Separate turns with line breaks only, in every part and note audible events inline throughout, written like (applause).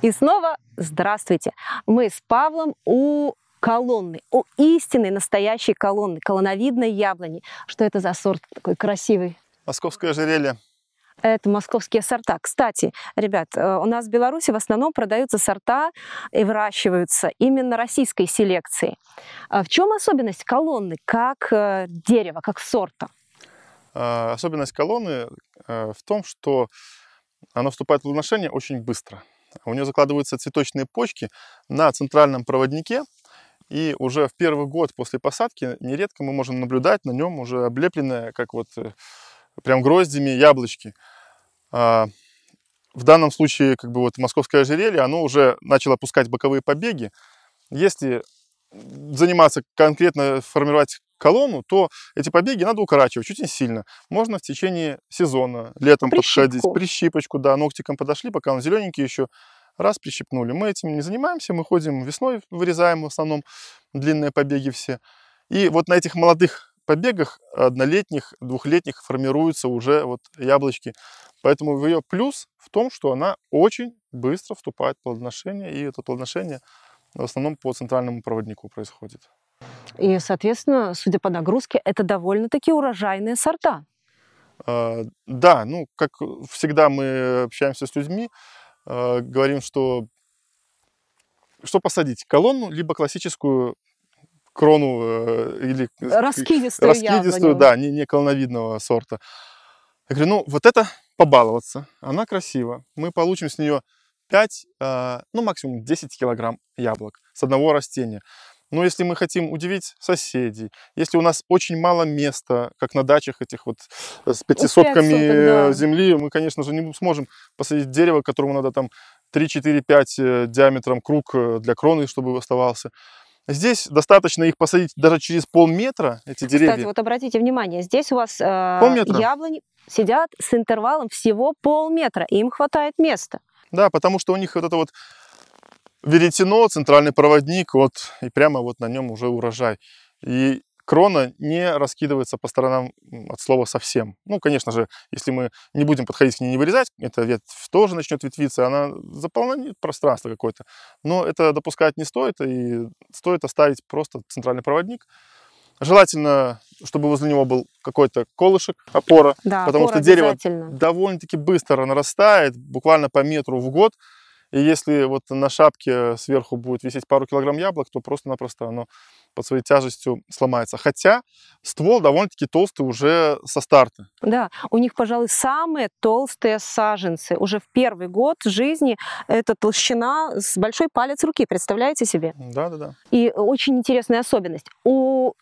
И снова здравствуйте! Мы с Павлом у колонны, у истинной настоящей колонны, колоновидной яблони. Что это за сорт такой красивый?
Московское ожерелье.
Это московские сорта. Кстати, ребят, э, у нас в Беларуси в основном продаются сорта и выращиваются именно российской селекции. А в чем особенность колонны как э, дерева, как сорта?
А, особенность колонны э, в том, что она вступает в плодоношение очень быстро – у нее закладываются цветочные почки на центральном проводнике, и уже в первый год после посадки нередко мы можем наблюдать на нем уже облепленное, как вот э, прям гроздями яблочки. А, в данном случае, как бы вот московское ожерелье, оно уже начало пускать боковые побеги. Если заниматься конкретно, формировать колонну, то эти побеги надо укорачивать очень сильно. Можно в течение сезона, летом Прищипку. подходить, прищипочку, да, ногтиком подошли, пока он зелененький еще, раз прищипнули. Мы этим не занимаемся, мы ходим весной, вырезаем в основном длинные побеги все. И вот на этих молодых побегах однолетних, двухлетних формируются уже вот яблочки. Поэтому ее плюс в том, что она очень быстро вступает в плодоношение, и это плодоношение в основном по центральному проводнику происходит.
И, соответственно, судя по нагрузке, это довольно-таки урожайные сорта.
Э, да, ну, как всегда мы общаемся с людьми, э, говорим, что что посадить, колонну, либо классическую крону э, или раскидистую, раскидистую да, не, не колоновидного сорта. Я говорю, ну вот это побаловаться, она красива, мы получим с нее 5, а, ну максимум 10 килограмм яблок с одного растения. Но если мы хотим удивить соседей, если у нас очень мало места, как на дачах этих вот э, с пятисотками земли, мы, конечно же, не сможем посадить дерево, которому надо там 3-4-5 э, диаметром круг э, для кроны, чтобы оставался. Здесь достаточно их посадить даже через полметра, эти деревья. Кстати, вот
обратите внимание, здесь у вас э, яблони сидят с интервалом всего полметра, им хватает места. Да, потому что у них вот это вот
веретено, центральный проводник, вот, и прямо вот на нем уже урожай. И крона не раскидывается по сторонам от слова совсем. Ну, конечно же, если мы не будем подходить к ней не вырезать, эта ветвь тоже начнет ветвиться, она заполнит пространство какое-то. Но это допускать не стоит, и стоит оставить просто центральный проводник, Желательно, чтобы возле него был какой-то колышек, опора, да, потому опора что дерево довольно-таки быстро нарастает, буквально по метру в год. И если вот на шапке сверху будет висеть пару килограмм яблок, то просто-напросто оно под своей тяжестью сломается. Хотя ствол довольно-таки толстый уже со старта. Да, у
них, пожалуй, самые толстые саженцы. Уже в первый год жизни эта толщина с большой палец руки, представляете себе? Да, да, да. И очень интересная особенность. У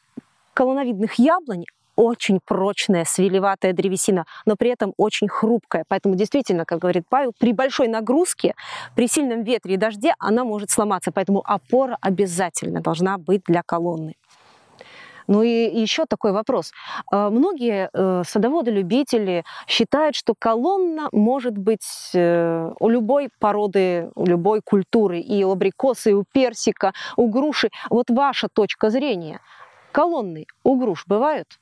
колоновидных яблонь очень прочная, свелеватая древесина, но при этом очень хрупкая. Поэтому действительно, как говорит Павел, при большой нагрузке, при сильном ветре и дожде она может сломаться. Поэтому опора обязательно должна быть для колонны. Ну и еще такой вопрос. Э, многие э, садоводы-любители считают, что колонна может быть э, у любой породы, у любой культуры, и у абрикоса, и у персика, у груши. Вот ваша точка зрения – Колонны у груш бывают?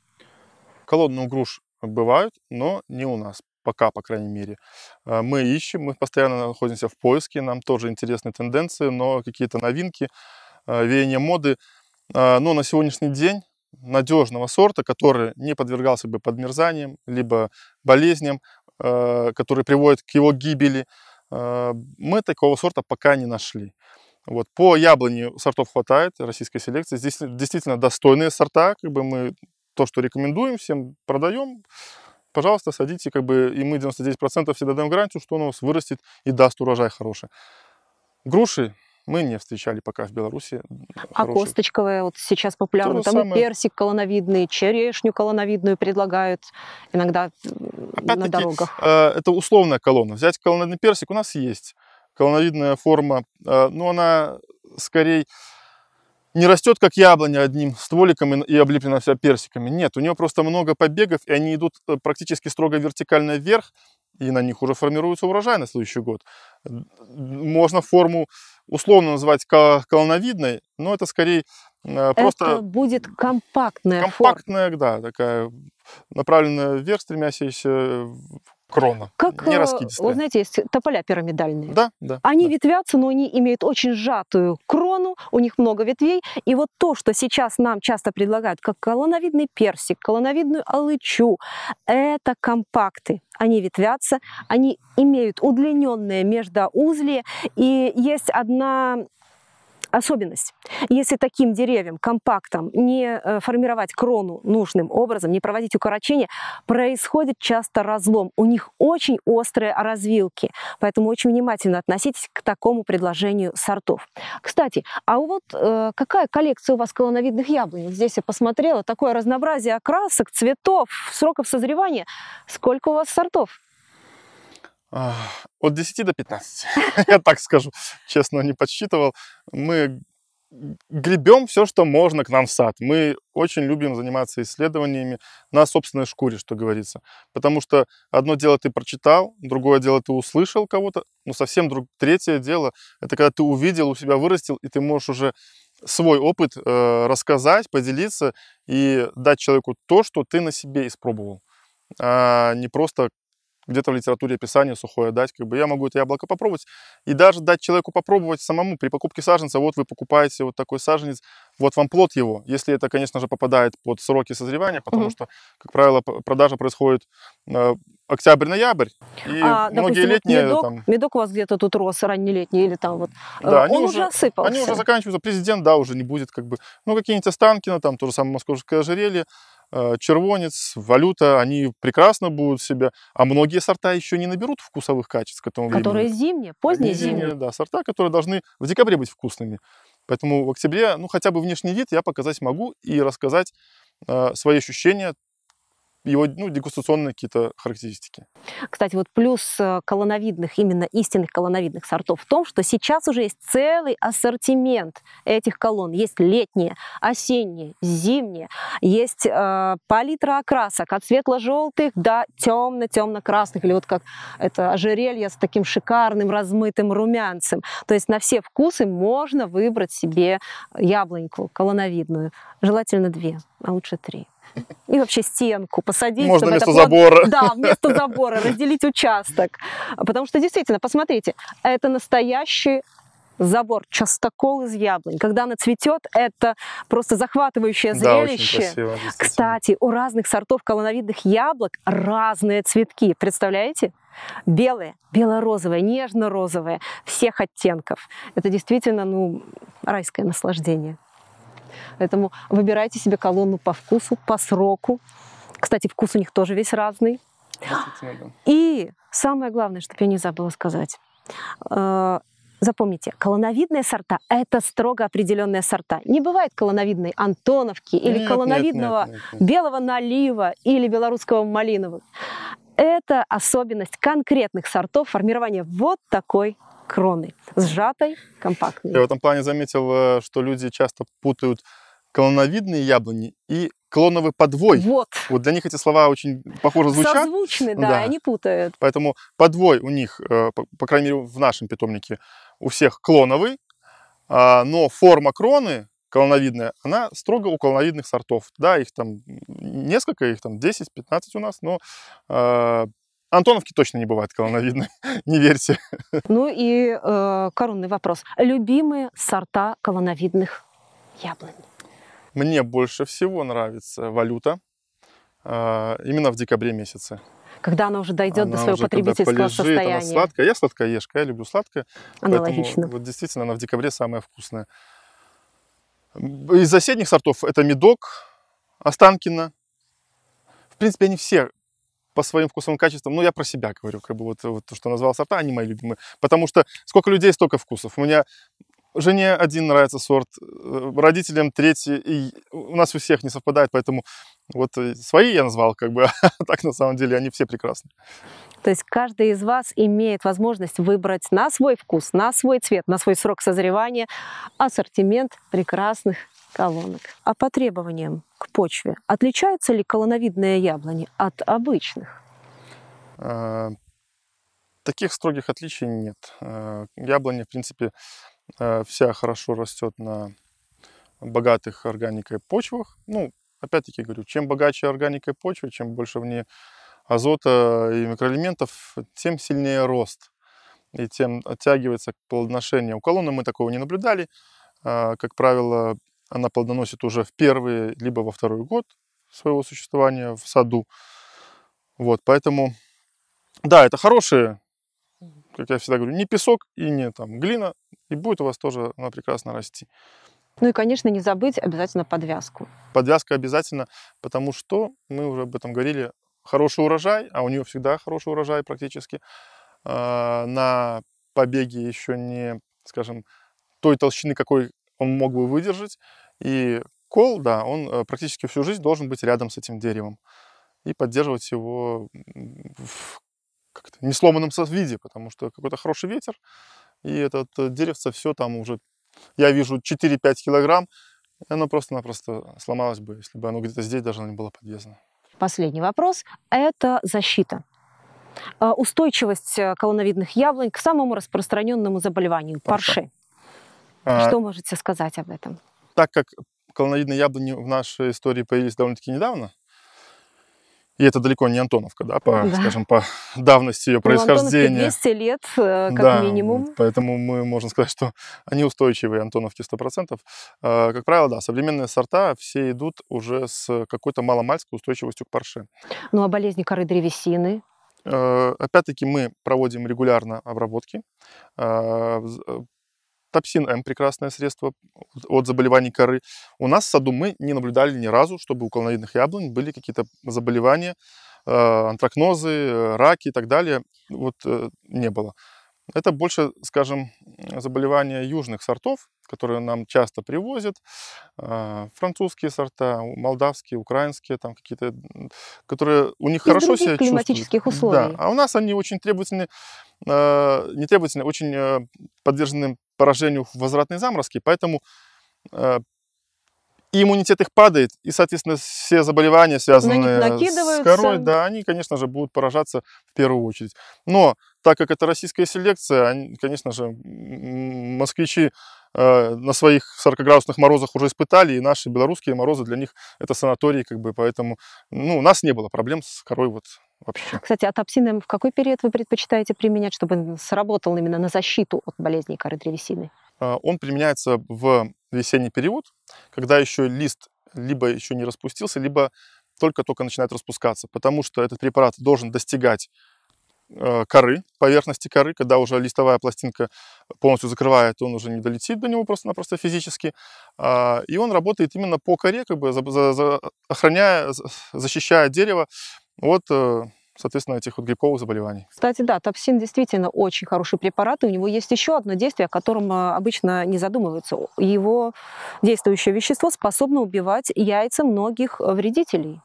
Колонны у груш бывают, но не у нас. Пока, по крайней мере. Э, мы ищем, мы постоянно находимся в поиске, нам тоже интересны тенденции, но какие-то новинки, э, веяния моды. Э, но на сегодняшний день надежного сорта, который не подвергался бы подмерзаниям, либо болезням, которые приводят к его гибели, мы такого сорта пока не нашли. Вот. По яблони сортов хватает российской селекции. Здесь действительно достойные сорта. Как бы мы то, что рекомендуем, всем продаем. Пожалуйста, садите, как бы, и мы 99% всегда даем гарантию, что он у вас вырастет и даст урожай хороший. Груши мы не встречали пока в Беларуси. А хороших.
косточковые вот сейчас популярны. Там самое... персик колоновидный, черешню колоновидную предлагают иногда
Опять на дорогах. Э, это условная колонна. Взять колоновидный персик у нас есть. Колоновидная форма, а, но ну, она скорее не растет, как яблоня, одним стволиком и облеплена вся персиками. Нет, у нее просто много побегов, и они идут э, практически строго вертикально вверх, и на них уже формируется урожай на следующий год. Можно форму условно называть колоновидной, но это скорее э, просто... Это будет компактная Компактная, форма. да, такая направленная вверх, стремящаяся крона. Как, не э, раскидистая. Вот
знаете, есть тополя пирамидальные. Да, да. Они да. ветвятся, но они имеют очень сжатую крону, у них много ветвей. И вот то, что сейчас нам часто предлагают, как колоновидный персик, колоновидную алычу, это компакты. Они ветвятся, они имеют удлиненные междоузлия. И есть одна особенность. Если таким деревьям, компактам не э, формировать крону нужным образом, не проводить укорочение, происходит часто разлом. У них очень острые развилки, поэтому очень внимательно относитесь к такому предложению сортов. Кстати, а вот э, какая коллекция у вас колоновидных яблонь? Здесь я посмотрела, такое разнообразие окрасок, цветов, сроков созревания. Сколько у вас сортов?
От 10 до 15, (laughs) я так скажу, честно, не подсчитывал. Мы гребем все, что можно к нам в сад. Мы очень любим заниматься исследованиями на собственной шкуре, что говорится. Потому что одно дело ты прочитал, другое дело ты услышал кого-то, но совсем друг... третье дело, это когда ты увидел, у себя вырастил, и ты можешь уже свой опыт э, рассказать, поделиться и дать человеку то, что ты на себе испробовал а не просто где-то в литературе описание сухое дать, как бы я могу это яблоко попробовать, и даже дать человеку попробовать самому при покупке саженца, вот вы покупаете вот такой саженец, вот вам плод его, если это, конечно же, попадает под сроки созревания, потому mm что, как правило, продажа происходит э, октябрь-ноябрь, и а, многие допустим, летние... Медок, там,
медок у вас где-то тут рос раннелетний или
там вот, э, да, он уже осыпался. Они уже заканчиваются, президент, да, уже не будет как бы, ну, какие-нибудь Останкино, там, то же самое московское ожерелье, Э, червонец, валюта, они прекрасно будут себя, а многие сорта еще не наберут вкусовых качеств к этому которые времени. Которые
зимние, поздние зимние. зимние.
Да, сорта, которые должны в декабре быть вкусными. Поэтому в октябре, ну, хотя бы внешний вид я показать могу и рассказать э, свои ощущения его ну, дегустационные какие-то характеристики.
Кстати, вот плюс э, колоновидных, именно истинных колоновидных сортов в том, что сейчас уже есть целый ассортимент этих колон. Есть летние, осенние, зимние, есть э, палитра окрасок от светло-желтых до темно-темно-красных, или вот как это ожерелье с таким шикарным размытым румянцем. То есть на все вкусы можно выбрать себе яблоньку колоновидную, желательно две, а лучше три и вообще стенку посадить. Можно вместо это забора. Да, вместо забора разделить участок. Потому что действительно, посмотрите, это настоящий забор, частокол из яблонь. Когда она цветет, это просто захватывающее зрелище. Да, очень красиво, Кстати, у разных сортов колоновидных яблок разные цветки, представляете? Белые, бело-розовые, нежно-розовые, всех оттенков. Это действительно ну, райское наслаждение. Поэтому выбирайте себе колонну по вкусу, по сроку. Кстати, вкус у них тоже весь разный. И самое главное, чтобы я не забыла сказать. Э, запомните, колоновидные сорта – это строго определенные сорта. Не бывает колоновидной Антоновки или нет, колоновидного нет, нет, нет, нет. белого налива или белорусского малиновых. Это особенность конкретных сортов формирования вот такой кроны,
сжатой, компактной. Я в этом плане заметил, э, что люди часто путают клоновидные яблони и клоновый подвой. Вот. Вот для них эти слова очень похоже звучат. Созвучны, да, да. они путают. Поэтому подвой у них, э, по крайней мере, в нашем питомнике у всех клоновый, а, но форма кроны колоновидная, она строго у колоновидных сортов. Да, их там несколько, их там 10-15 у нас, но э, Антоновки точно не бывают колоновидные, (laughs) не верьте. Ну и э, коронный
вопрос. Любимые сорта колоновидных яблонь?
Мне больше всего нравится валюта а, именно в декабре месяце.
Когда она уже дойдет она до своего уже, потребительского полежит, состояния. Она сладкая.
Я сладкоежка, я люблю сладкое. Аналогично. вот действительно, она в декабре самая вкусная. Из соседних сортов это медок, Останкина. В принципе, они все по своим вкусовым качествам, ну, я про себя говорю, как бы вот, вот то, что назвал сорта, они мои любимые. Потому что сколько людей, столько вкусов. У меня жене один нравится сорт, э, родителям третий. И у нас у всех не совпадает, поэтому вот э, свои я назвал, как бы, (laughs) а так на самом деле они все прекрасны.
То есть каждый из вас имеет возможность выбрать на свой вкус, на свой цвет, на свой срок созревания ассортимент прекрасных колонок. А по требованиям к почве отличаются ли колоновидные яблони от обычных?
А, таких строгих отличий нет. А, яблони, в принципе, Э, вся хорошо растет на богатых органикой почвах. Ну, опять-таки говорю, чем богаче органикой почва, чем больше в ней азота и микроэлементов, тем сильнее рост и тем оттягивается плодоношение. У колонны мы такого не наблюдали. Э, как правило, она плодоносит уже в первый либо во второй год своего существования в саду. Вот, поэтому, да, это хорошие как я всегда говорю, не песок и не там глина, и будет у вас тоже она прекрасно расти.
Ну и, конечно, не забыть обязательно подвязку.
Подвязка обязательно, потому что мы уже об этом говорили, хороший урожай, а у нее всегда хороший урожай практически, а, на побеге еще не, скажем, той толщины, какой он мог бы выдержать. И кол, да, он э, практически всю жизнь должен быть рядом с этим деревом и поддерживать его в как-то не сломанном виде, потому что какой-то хороший ветер, и этот э, деревце все там уже, я вижу 4-5 килограмм, и оно просто-напросто сломалось бы, если бы оно где-то здесь даже не было подвязано.
Последний вопрос – это защита. А, устойчивость э, колоновидных яблонь к самому распространенному заболеванию –
парше. А, Что можете
сказать об этом?
Так как колоновидные яблони в нашей истории появились довольно-таки недавно, и это далеко не Антоновка, да, по, да. скажем, по давности ее ну, происхождения. Ну, 200
лет, э, как да, минимум.
Поэтому мы можем сказать, что они устойчивые, Антоновки 100%. А, как правило, да, современные сорта все идут уже с какой-то маломальской устойчивостью к парше.
Ну, а болезни коры древесины?
Э, опять-таки мы проводим регулярно обработки. А, э, Топсин М – прекрасное средство от заболеваний коры. У нас в саду мы не наблюдали ни разу, чтобы у клоновидных яблонь были какие-то заболевания, э, антракнозы, э, раки и так далее. Вот э, не было. Это больше, скажем, заболевания южных сортов, которые нам часто привозят. Французские сорта, молдавские, украинские, там какие-то, которые у них Из хорошо себя климатических чувствуют. условий. Да, а у нас они очень требовательны, не требовательны, а очень подвержены поражению в возвратной заморозки, поэтому э, иммунитет их падает, и, соответственно, все заболевания, связанные с корой, да, они, конечно же, будут поражаться в первую очередь. Но так как это российская селекция, они, конечно же, москвичи э, на своих 40-градусных морозах уже испытали, и наши белорусские морозы для них это санатории, как бы, поэтому ну, у нас не было проблем с корой вот вообще. Кстати,
атопсины в какой период вы предпочитаете применять, чтобы сработал именно на защиту от болезней коры древесины?
А, он применяется в весенний период, когда еще лист либо еще не распустился, либо только-только начинает распускаться, потому что этот препарат должен достигать э, коры, поверхности коры, когда уже листовая пластинка полностью закрывает, он уже не долетит до него просто-напросто физически. А, и он работает именно по коре, как бы охраняя, защищая дерево от, э, соответственно, этих вот грибковых заболеваний.
Кстати, да, топсин действительно очень хороший препарат, и у него есть еще одно действие, о котором э, обычно не задумываются. Его действующее вещество способно убивать яйца многих вредителей.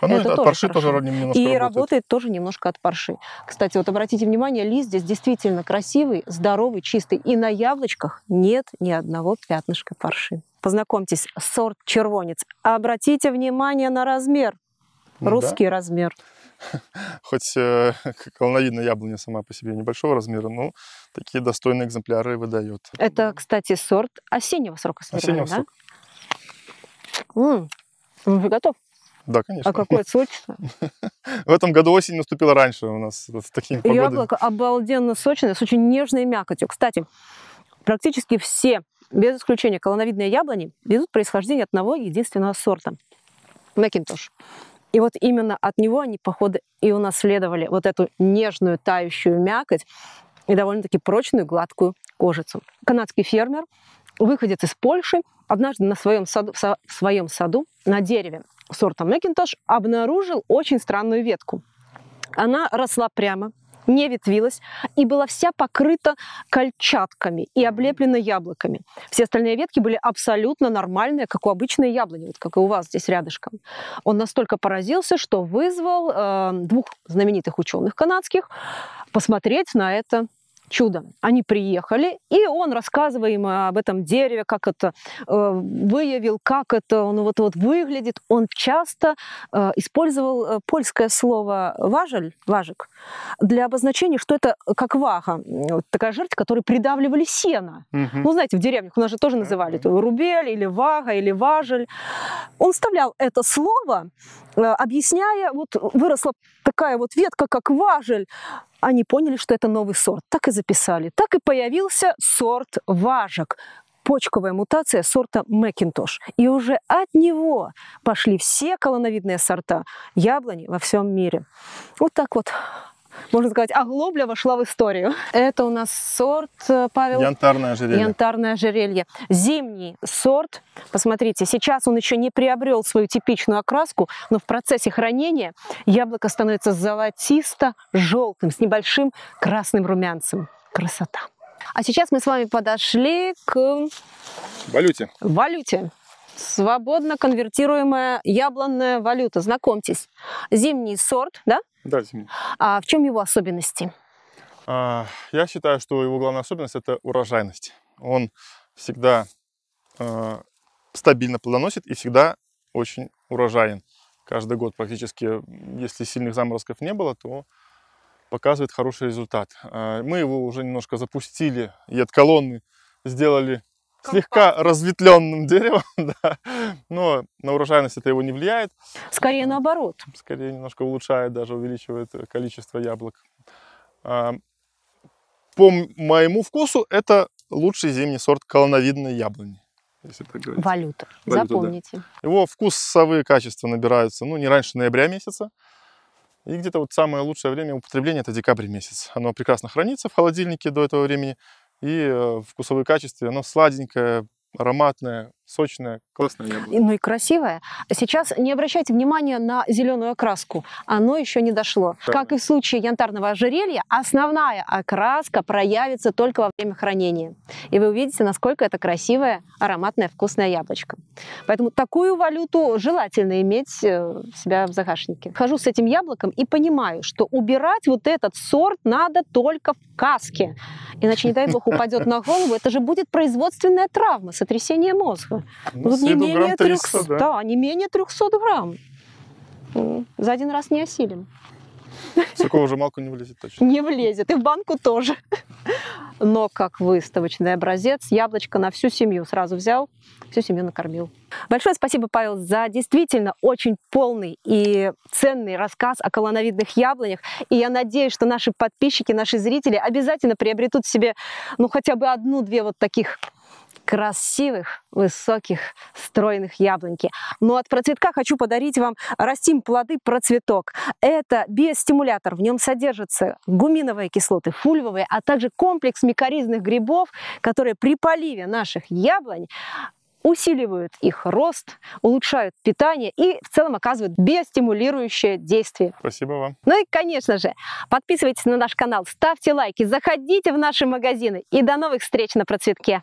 Оно а, ну, это от тоже парши хорошо. тоже немножко И работает. работает
тоже немножко от парши. Кстати, вот обратите внимание, лист здесь действительно красивый, здоровый, чистый. И на яблочках нет ни одного пятнышка парши. Познакомьтесь, сорт червонец. Обратите внимание на размер. Ну Русский да. размер. (laughs)
Хоть э, (laughs) колоновидная яблоня сама по себе небольшого размера, но такие достойные экземпляры выдает.
Это, кстати, сорт осеннего срока созревания, осеннего да? Срока. М-м, уже готов?
Да, конечно. А какое (laughs) сочное? В этом году осень наступила раньше у нас с такими погодами. Яблоко
обалденно сочное, с очень нежной мякотью. Кстати, практически все, без исключения колоновидные яблони, везут происхождение одного единственного сорта. Макинтош. И вот именно от него они, походу, и унаследовали вот эту нежную тающую мякоть и довольно-таки прочную гладкую кожицу. Канадский фермер, выходит из Польши, однажды на своем саду, в своем саду на дереве сорта Макинтош обнаружил очень странную ветку. Она росла прямо, не ветвилась и была вся покрыта кольчатками и облеплена яблоками. Все остальные ветки были абсолютно нормальные, как у обычной яблони, вот как и у вас здесь рядышком. Он настолько поразился, что вызвал э, двух знаменитых ученых канадских посмотреть на это Чудо. Они приехали, и он рассказывает им об этом дереве, как это э, выявил, как это он вот вот выглядит. Он часто э, использовал э, польское слово важель, важик для обозначения, что это как вага, вот такая жертва, которой придавливали сено. Угу. Ну знаете, в деревнях у нас же тоже называли угу. рубель или вага или важель. Он вставлял это слово, э, объясняя, вот выросла такая вот ветка, как важель они поняли, что это новый сорт. Так и записали. Так и появился сорт важек, почковая мутация сорта Макинтош. И уже от него пошли все колоновидные сорта яблони во всем мире. Вот так вот можно сказать, оглобля вошла в историю. Это у нас сорт, э, Павел?
Янтарное ожерелье.
Янтарное ожерелье. Зимний сорт. Посмотрите, сейчас он еще не приобрел свою типичную окраску, но в процессе хранения яблоко становится золотисто-желтым с небольшим красным румянцем. Красота! А сейчас мы с вами
подошли к... Валюте.
Валюте. Свободно конвертируемая яблонная валюта. Знакомьтесь. Зимний сорт, да? Да, зимний. А в чем его особенности?
А, я считаю, что его главная особенность – это урожайность. Он всегда а, стабильно плодоносит и всегда очень урожайен. Каждый год практически, если сильных заморозков не было, то показывает хороший результат. А, мы его уже немножко запустили, и от колонны сделали слегка разветвленным (laughs) деревом, да. но на урожайность это его не влияет. Скорее наоборот. Скорее немножко улучшает, даже увеличивает количество яблок. А, по моему вкусу это лучший зимний сорт колоновидной яблони. Если так говорить. Валюта. Валюта, запомните. Да. Его вкусовые качества набираются, ну, не раньше ноября месяца. И где-то вот самое лучшее время употребления – это декабрь месяц. Оно прекрасно хранится в холодильнике до этого времени и э, вкусовые качества. Оно сладенькое, ароматное, сочная, классная, яблоко.
ну и красивая. Сейчас не обращайте внимания на зеленую окраску. Оно еще не дошло. Да. Как и в случае янтарного ожерелья, основная окраска проявится только во время хранения. И вы увидите, насколько это красивое, ароматное, вкусное яблочко. Поэтому такую валюту желательно иметь у э, себя в загашнике. Хожу с этим яблоком и понимаю, что убирать вот этот сорт надо только в каске. Иначе, не дай бог, упадет на голову. Это же будет производственная травма, сотрясение мозга что? Ну, ну не менее 300, 300 да? да, не менее 300 грамм. За один раз не осилим.
С такого уже малку не влезет точно.
Не влезет, и в банку тоже. Но как выставочный образец, яблочко на всю семью сразу взял, всю семью накормил. Большое спасибо, Павел, за действительно очень полный и ценный рассказ о колоновидных яблонях. И я надеюсь, что наши подписчики, наши зрители обязательно приобретут себе ну хотя бы одну-две вот таких красивых, высоких, стройных яблоньки. Но от процветка хочу подарить вам «Растим плоды процветок». Это биостимулятор. В нем содержатся гуминовые кислоты, фульвовые, а также комплекс микоризных грибов, которые при поливе наших яблонь усиливают их рост, улучшают питание и в целом оказывают биостимулирующее действие. Спасибо вам. Ну и, конечно же, подписывайтесь на наш канал, ставьте лайки, заходите в наши магазины и до новых встреч на Процветке!